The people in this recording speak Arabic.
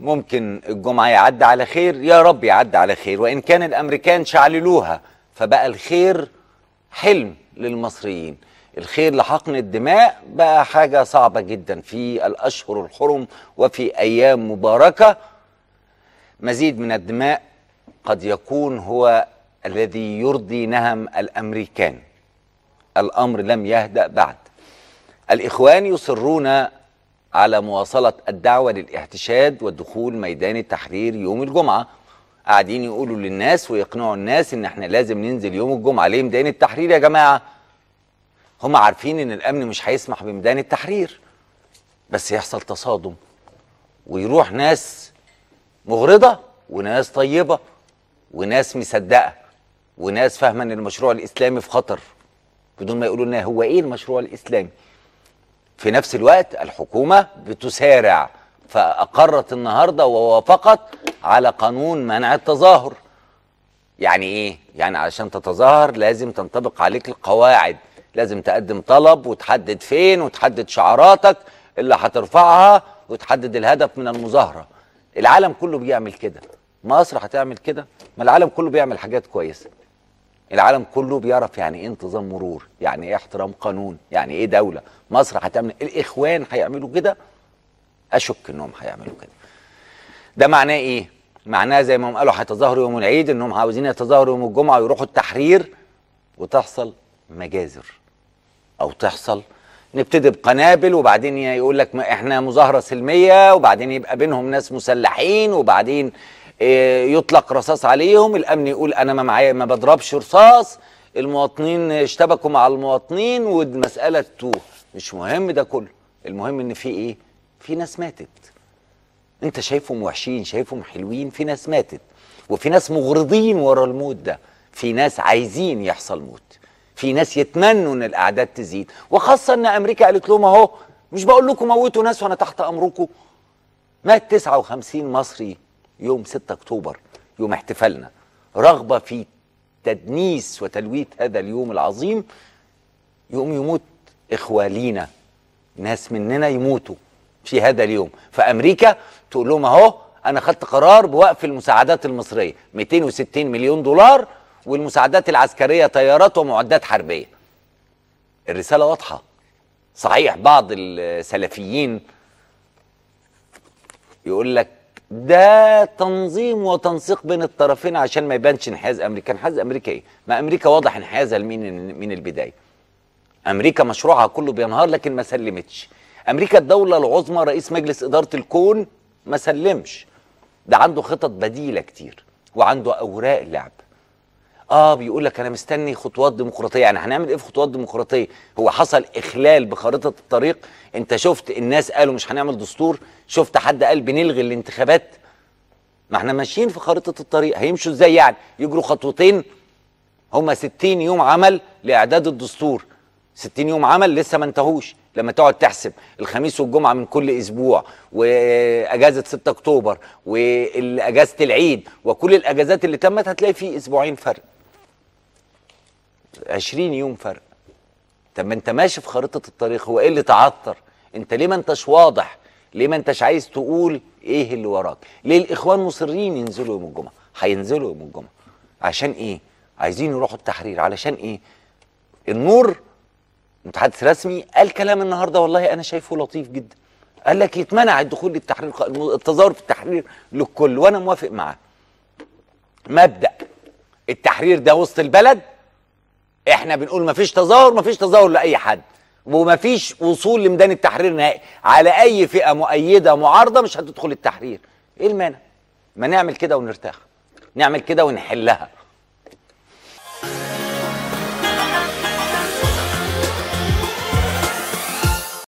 ممكن الجمعة يعدي على خير يا رب يعدي على خير وإن كان الأمريكان شعللوها فبقى الخير حلم للمصريين الخير لحقن الدماء بقى حاجة صعبة جدا في الأشهر الحرم وفي أيام مباركة مزيد من الدماء قد يكون هو الذي يرضي نهم الأمريكان الأمر لم يهدأ بعد الإخوان يصرون على مواصلة الدعوة للاحتشاد والدخول ميدان التحرير يوم الجمعة قاعدين يقولوا للناس ويقنعوا الناس ان احنا لازم ننزل يوم الجمعة ليه ميدان التحرير يا جماعة هم عارفين ان الامن مش هيسمح بميدان التحرير بس يحصل تصادم ويروح ناس مغرضة وناس طيبة وناس مصدقة وناس فاهمة ان المشروع الاسلامي في خطر بدون ما يقولوا لنا هو ايه المشروع الاسلامي في نفس الوقت الحكومة بتسارع فأقرت النهاردة ووافقت على قانون منع التظاهر يعني إيه؟ يعني علشان تتظاهر لازم تنطبق عليك القواعد لازم تقدم طلب وتحدد فين وتحدد شعاراتك اللي هترفعها وتحدد الهدف من المظاهرة العالم كله بيعمل كده مصر هتعمل كده ما العالم كله بيعمل حاجات كويسه العالم كله بيعرف يعني ايه انتظام مرور يعني ايه احترام قانون يعني ايه دوله مصر هتعمل الاخوان هيعملوا كده اشك انهم هيعملوا كده ده معناه ايه معناه زي ما هم قالوا هيتظاهروا يوم العيد انهم عاوزين يتظاهروا يوم الجمعه ويروحوا التحرير وتحصل مجازر او تحصل نبتدي بقنابل وبعدين يقول لك احنا مظاهره سلميه وبعدين يبقى بينهم ناس مسلحين وبعدين إيه، يطلق رصاص عليهم الامن يقول انا ما معايا ما بضربش رصاص المواطنين اشتبكوا مع المواطنين والمساله تتوه مش مهم ده كله المهم ان في ايه في ناس ماتت انت شايفهم وحشين شايفهم حلوين في ناس ماتت وفي ناس مغرضين ورا الموت ده في ناس عايزين يحصل موت في ناس يتمنوا ان الاعداد تزيد وخاصه ان امريكا قالت لهم اهو مش بقول لكم موتوا ناس وانا تحت امركم مات 59 مصري يوم 6 أكتوبر يوم احتفالنا رغبة في تدنيس وتلويت هذا اليوم العظيم يوم يموت إخوالينا ناس مننا يموتوا في هذا اليوم فأمريكا تقول لهم أهو أنا خدت قرار بوقف المساعدات المصرية 260 مليون دولار والمساعدات العسكرية طيارات ومعدات حربية الرسالة واضحة صحيح بعض السلفيين يقول لك ده تنظيم وتنسيق بين الطرفين عشان ما يبانش انحياز امريكا انحياز امريكا ايه ما امريكا واضح انحيازها لمين من البدايه امريكا مشروعها كله بينهار لكن ما سلمتش امريكا الدوله العظمى رئيس مجلس اداره الكون ما سلمش ده عنده خطط بديله كتير وعنده اوراق لعب اه بيقول لك انا مستني خطوات ديمقراطيه يعني هنعمل ايه في خطوات ديمقراطيه هو حصل اخلال بخريطه الطريق انت شفت الناس قالوا مش هنعمل دستور شفت حد قال بنلغي الانتخابات ما احنا ماشيين في خريطه الطريق هيمشوا ازاي يعني يجروا خطوتين هما 60 يوم عمل لاعداد الدستور 60 يوم عمل لسه ما انتهوش لما تقعد تحسب الخميس والجمعه من كل اسبوع واجازه 6 اكتوبر واجازه العيد وكل الاجازات اللي تمت هتلاقي في اسبوعين فرق 20 يوم فرق طب ما انت ماشي في خريطه الطريق هو ايه اللي تعثر انت ليه ما انتش واضح ليه ما انتش عايز تقول ايه اللي وراك ليه الاخوان مصرين ينزلوا يوم الجمعه هينزلوا يوم الجمعه عشان ايه عايزين يروحوا التحرير علشان ايه النور متحدث رسمي قال كلام النهارده والله انا شايفه لطيف جدا قال لك يتمنع الدخول للتحرير التظاهر في التحرير للكل وانا موافق معاه مبدا التحرير ده وسط البلد احنا بنقول مفيش تظاهر مفيش تظاهر لاي حد ومفيش وصول لميدان التحرير نهائي على اي فئه مؤيده معارضه مش هتدخل التحرير ايه المانع ما نعمل كده ونرتاح نعمل كده ونحلها